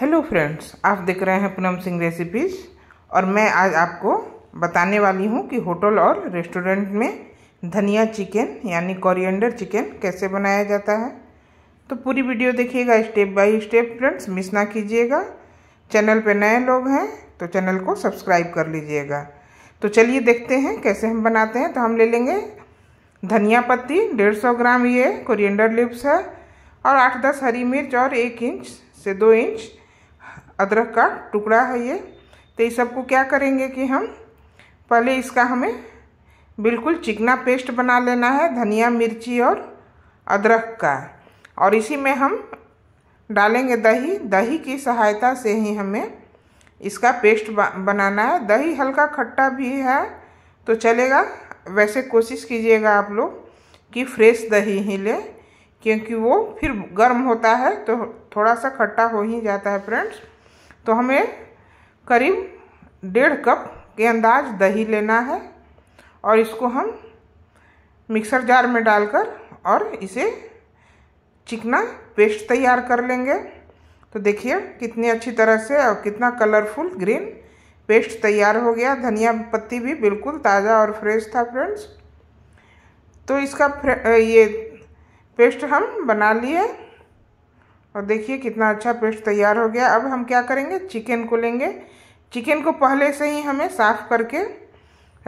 hello friends आप देख रहे हैं पूनम सिंह रेसिपीज और मैं आज आपको बताने वाली हूँ कि होटल और रेस्टोरेंट में धनिया चिकन यानी कोरिएंडर चिकन कैसे बनाया जाता है तो पूरी वीडियो देखिएगा step by step friends miss ना कीजिएगा चैनल पे नए लोग हैं तो चैनल को सब्सक्राइब कर लीजिएगा तो चलिए देखते हैं कैसे हम बनाते हैं तो हम ले लेंगे धनिया पत्ती डेढ़ सौ ग्राम ये कोरिएंडर लिप्स है और आठ दस हरी मिर्च और एक इंच से दो इंच अदरक का टुकड़ा है ये तो इस सबको क्या करेंगे कि हम पहले इसका हमें बिल्कुल चिकना पेस्ट बना लेना है धनिया मिर्ची और अदरक का और इसी में हम डालेंगे दही दही की सहायता से ही हमें इसका पेस्ट बनाना है दही हल्का खट्टा भी है तो चलेगा वैसे कोशिश कीजिएगा आप लोग कि फ्रेश दही ही लें क्योंकि वो फिर गर्म होता है तो थोड़ा सा खट्टा हो ही जाता है फ्रेंड्स तो हमें करीब डेढ़ कप के अंदाज दही लेना है और इसको हम मिक्सर जार में डालकर और इसे चिकना पेस्ट तैयार कर लेंगे तो देखिए कितनी अच्छी तरह से और कितना कलरफुल ग्रीन पेस्ट तैयार हो गया धनिया पत्ती भी बिल्कुल ताज़ा और फ्रेश था फ्रेंड्स तो इसका ये पेस्ट हम बना लिए और देखिए कितना अच्छा पेस्ट तैयार हो गया अब हम क्या करेंगे चिकन को लेंगे चिकन को पहले से ही हमें साफ़ करके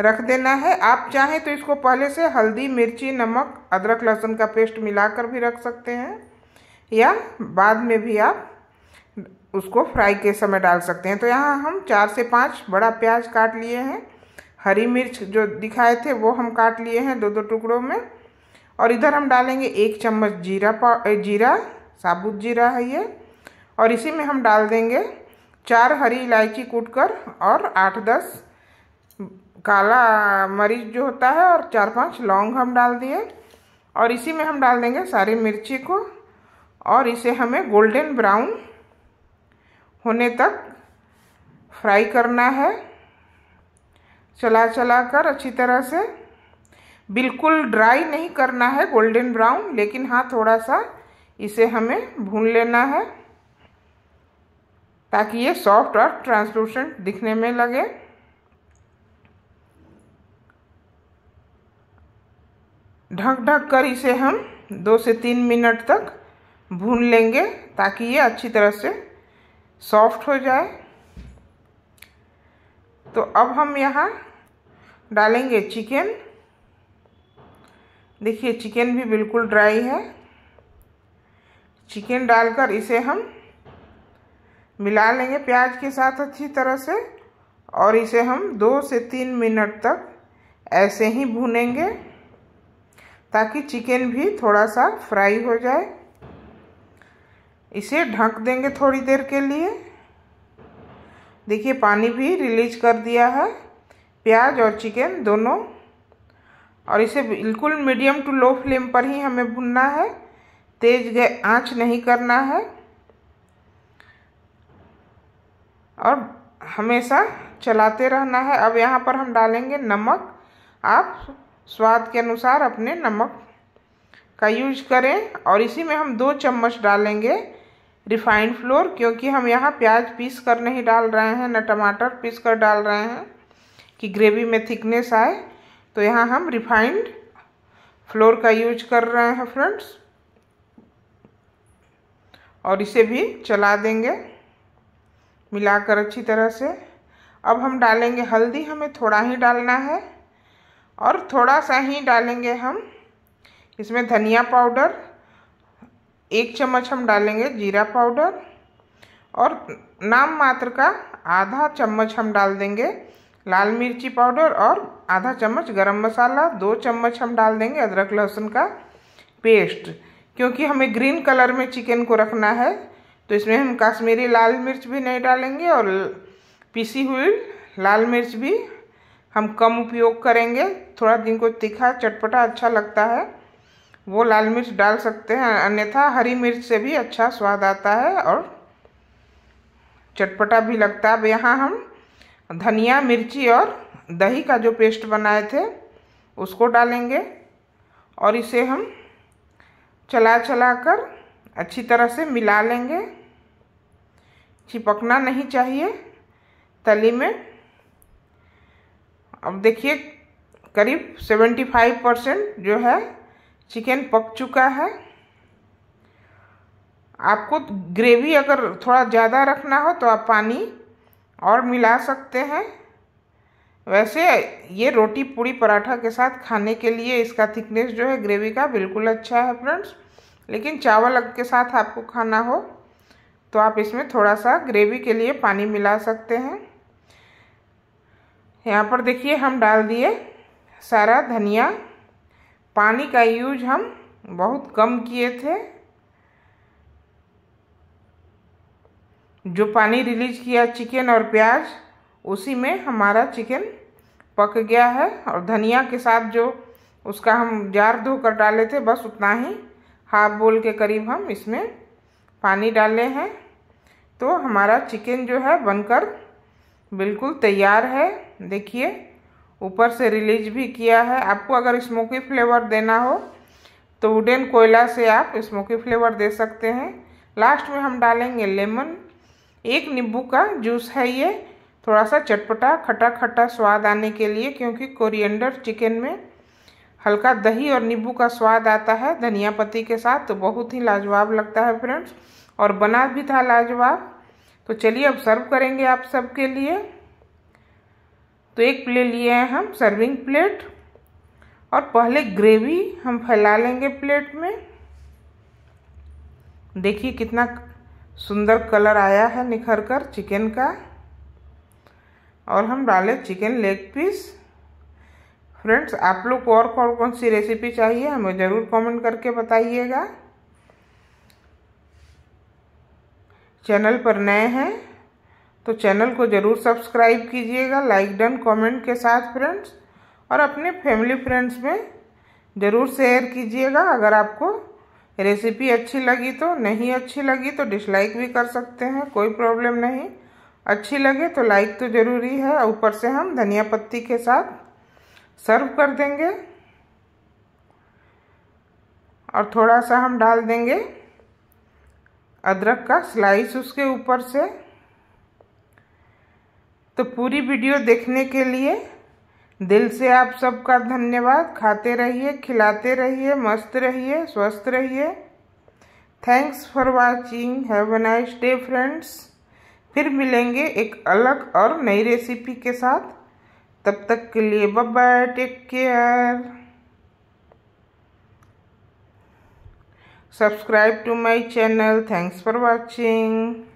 रख देना है आप चाहें तो इसको पहले से हल्दी मिर्ची नमक अदरक लहसुन का पेस्ट मिलाकर भी रख सकते हैं या बाद में भी आप उसको फ्राई के समय डाल सकते हैं तो यहाँ हम चार से पाँच बड़ा प्याज काट लिए हैं हरी मिर्च जो दिखाए थे वो हम काट लिए हैं दो दो टुकड़ों में और इधर हम डालेंगे एक चम्मच जीरा पा जीरा साबुत जीरा है ये और इसी में हम डाल देंगे चार हरी इलायची कूटकर और आठ दस काला मरीच जो होता है और चार पांच लौंग हम डाल दिए और इसी में हम डाल देंगे सारी मिर्ची को और इसे हमें गोल्डन ब्राउन होने तक फ्राई करना है चला चला कर अच्छी तरह से बिल्कुल ड्राई नहीं करना है गोल्डन ब्राउन लेकिन हाँ थोड़ा सा इसे हमें भून लेना है ताकि ये सॉफ्ट और ट्रांसलूसेंट दिखने में लगे ढक ढक कर इसे हम दो से तीन मिनट तक भून लेंगे ताकि ये अच्छी तरह से सॉफ्ट हो जाए तो अब हम यहाँ डालेंगे चिकन देखिए चिकन भी बिल्कुल ड्राई है चिकन डालकर इसे हम मिला लेंगे प्याज के साथ अच्छी तरह से और इसे हम दो से तीन मिनट तक ऐसे ही भूनेंगे ताकि चिकन भी थोड़ा सा फ्राई हो जाए इसे ढक देंगे थोड़ी देर के लिए देखिए पानी भी रिलीज कर दिया है प्याज और चिकन दोनों और इसे बिल्कुल मीडियम टू लो फ्लेम पर ही हमें भुनना है तेज गैस आँच नहीं करना है और हमेशा चलाते रहना है अब यहाँ पर हम डालेंगे नमक आप स्वाद के अनुसार अपने नमक का यूज करें और इसी में हम दो चम्मच डालेंगे रिफाइंड फ्लोर क्योंकि हम यहाँ प्याज पीस कर नहीं डाल रहे हैं ना टमाटर पीस कर डाल रहे हैं कि ग्रेवी में थिकनेस आए तो यहाँ हम रिफाइंड फ्लोर का यूज कर रहे हैं फ्रेंड्स और इसे भी चला देंगे मिलाकर अच्छी तरह से अब हम डालेंगे हल्दी हमें थोड़ा ही डालना है और थोड़ा सा ही डालेंगे हम इसमें धनिया पाउडर एक चम्मच हम डालेंगे जीरा पाउडर और नाम मात्र का आधा चम्मच हम डाल देंगे लाल मिर्ची पाउडर और आधा चम्मच गरम मसाला दो चम्मच हम डाल देंगे अदरक लहसुन का पेस्ट क्योंकि हमें ग्रीन कलर में चिकन को रखना है तो इसमें हम कश्मीरी लाल मिर्च भी नहीं डालेंगे और पीसी हुई लाल मिर्च भी हम कम उपयोग करेंगे थोड़ा दिन को तीखा चटपटा अच्छा लगता है वो लाल मिर्च डाल सकते हैं अन्यथा हरी मिर्च से भी अच्छा स्वाद आता है और चटपटा भी लगता है अब यहाँ हम धनिया मिर्ची और दही का जो पेस्ट बनाए थे उसको डालेंगे और इसे हम चला चला कर अच्छी तरह से मिला लेंगे चिपकना नहीं चाहिए तली में अब देखिए करीब 75 परसेंट जो है चिकन पक चुका है आपको ग्रेवी अगर थोड़ा ज़्यादा रखना हो तो आप पानी और मिला सकते हैं वैसे ये रोटी पूड़ी पराठा के साथ खाने के लिए इसका थिकनेस जो है ग्रेवी का बिल्कुल अच्छा है फ्रेंड्स लेकिन चावल के साथ आपको खाना हो तो आप इसमें थोड़ा सा ग्रेवी के लिए पानी मिला सकते हैं यहाँ पर देखिए हम डाल दिए सारा धनिया पानी का यूज हम बहुत कम किए थे जो पानी रिलीज किया चिकन और प्याज उसी में हमारा चिकन पक गया है और धनिया के साथ जो उसका हम जार धोकर डाले थे बस उतना ही हाफ बोल के करीब हम इसमें पानी डाले हैं तो हमारा चिकन जो है बनकर बिल्कुल तैयार है देखिए ऊपर से रिलीज भी किया है आपको अगर स्मोकी फ्लेवर देना हो तो वुडन कोयला से आप स्मोकी फ्लेवर दे सकते हैं लास्ट में हम डालेंगे लेमन एक नींबू का जूस है ये थोड़ा सा चटपटा खटा खटा स्वाद आने के लिए क्योंकि कोरिएंडर चिकन में हल्का दही और नींबू का स्वाद आता है धनिया पत्ती के साथ तो बहुत ही लाजवाब लगता है फ्रेंड्स और बना भी था लाजवाब तो चलिए अब सर्व करेंगे आप सबके लिए तो एक प्लेट लिए हैं हम सर्विंग प्लेट और पहले ग्रेवी हम फैला लेंगे प्लेट में देखिए कितना सुंदर कलर आया है निखर कर चिकन का और हम डाले चिकन लेग पीस फ्रेंड्स आप लोग को और कौन कौन सी रेसिपी चाहिए हमें ज़रूर कमेंट करके बताइएगा चैनल पर नए हैं तो चैनल को ज़रूर सब्सक्राइब कीजिएगा लाइक डन कमेंट के साथ फ्रेंड्स और अपने फैमिली फ्रेंड्स में ज़रूर शेयर कीजिएगा अगर आपको रेसिपी अच्छी लगी तो नहीं अच्छी लगी तो डिसलाइक भी कर सकते हैं कोई प्रॉब्लम नहीं अच्छी लगे तो लाइक तो ज़रूरी है ऊपर से हम धनिया पत्ती के साथ सर्व कर देंगे और थोड़ा सा हम डाल देंगे अदरक का स्लाइस उसके ऊपर से तो पूरी वीडियो देखने के लिए दिल से आप सबका धन्यवाद खाते रहिए खिलाते रहिए मस्त रहिए स्वस्थ रहिए thanks for watching have a nice day friends फिर मिलेंगे एक अलग और नई रेसिपी के साथ तब तक के लिए bye take care subscribe to my channel thanks for watching